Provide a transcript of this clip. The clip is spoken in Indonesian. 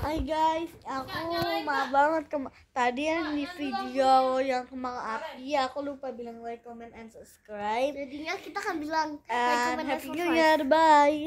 Hai guys, aku maaf banget kema tadi yang di video yang kembang api iya, aku lupa bilang like, comment, and subscribe. Jadinya kita akan bilang and like, comment, and happy new year, bye.